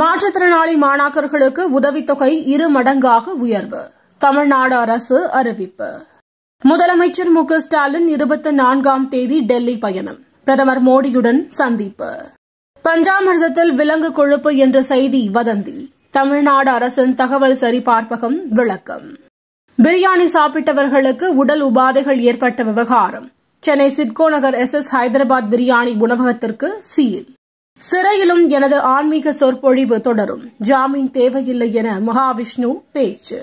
மாற்றுத்திறனாளி மாணாக்கர்களுக்கு உதவித்தொகை இரு மடங்காக உயர்வு தமிழ்நாடு அரசு அறிவிப்பு முதலமைச்சர் மு ஸ்டாலின் இருபத்தி நான்காம் தேதி டெல்லி பயணம் பிரதமர் மோடியுடன் சந்திப்பு பஞ்சாமிர்தத்தில் விலங்கு கொழுப்பு என்ற செய்தி வதந்தி தமிழ்நாடு அரசின் தகவல் சரிபார்ப்பகம் விளக்கம் பிரியாணி சாப்பிட்டவர்களுக்கு உடல் உபாதைகள் ஏற்பட்ட விவகாரம் Chennai SIDCO Nagar S S Hyderabad biryani உணவகத்திற்கு சீல் சிறையிலும் எனது ஆன்மீக சொற்பொழிவு தொடரும் ஜாமீன் தேவையில்லை என மகாவிஷ்ணு பேச்சு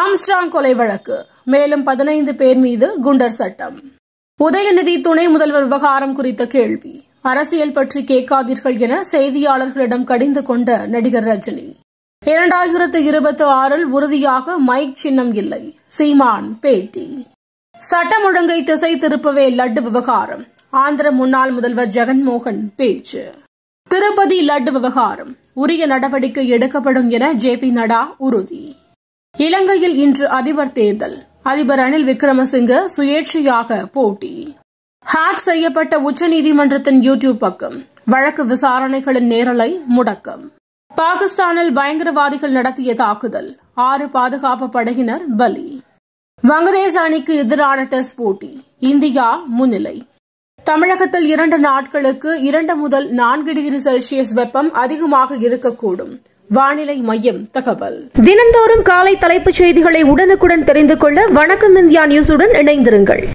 ஆம்ஸ்ட்ராங் கொலை வழக்கு மேலும் பதினைந்து பேர் மீது குண்டர் சட்டம் உதயநிதி துணை முதல்வர் விவகாரம் குறித்த கேள்வி அரசியல் பற்றி கேட்காதீர்கள் என செய்தியாளர்களிடம் கடிந்து கொண்ட நடிகர் ரஜினி இரண்டாயிரத்து இருபத்தி ஆறில் உறுதியாக மைக் சின்னம் இல்லை சீமான் பேட்டி சட்டம் ஒழுங்கை திசை திருப்பவே லட்டு விவகாரம் ஆந்திர முன்னாள் முதல்வர் ஜெகன்மோகன் பேச்சு திருப்பதி லட்டு விவகாரம் உரிய நடவடிக்கை எடுக்கப்படும் என ஜே பி நடா உறுதி இலங்கையில் இன்று அதிபர் தேர்தல் அதிபர் ரணில் விக்ரமசிங்க சுயேட்சையாக போட்டி ஹேக் செய்யப்பட்ட உச்சநீதிமன்றத்தின் யூடியூப் பக்கம் வழக்கு விசாரணைகளின் நேரலை முடக்கம் பாகிஸ்தானில் பயங்கரவாதிகள் நடத்திய தாக்குதல் ஆறு பாதுகாப்பு படையினர் பலி வங்கதேச அணிக்கு எதிரான டெஸ்ட் போட்டி இந்தியா முன்னிலை தமிழகத்தில் இரண்டு நாட்களுக்கு இரண்டு முதல் நான்கு டிகிரி செல்சியஸ் வெப்பம் அதிகமாக இருக்கக்கூடும் வானிலை மையம் தகவல் தினந்தோறும் காலை தலைப்புச் செய்திகளை உடனுக்குடன் தெரிந்து கொள்ள வணக்கம் இந்தியா நியூஸுடன் இணைந்திருங்கள்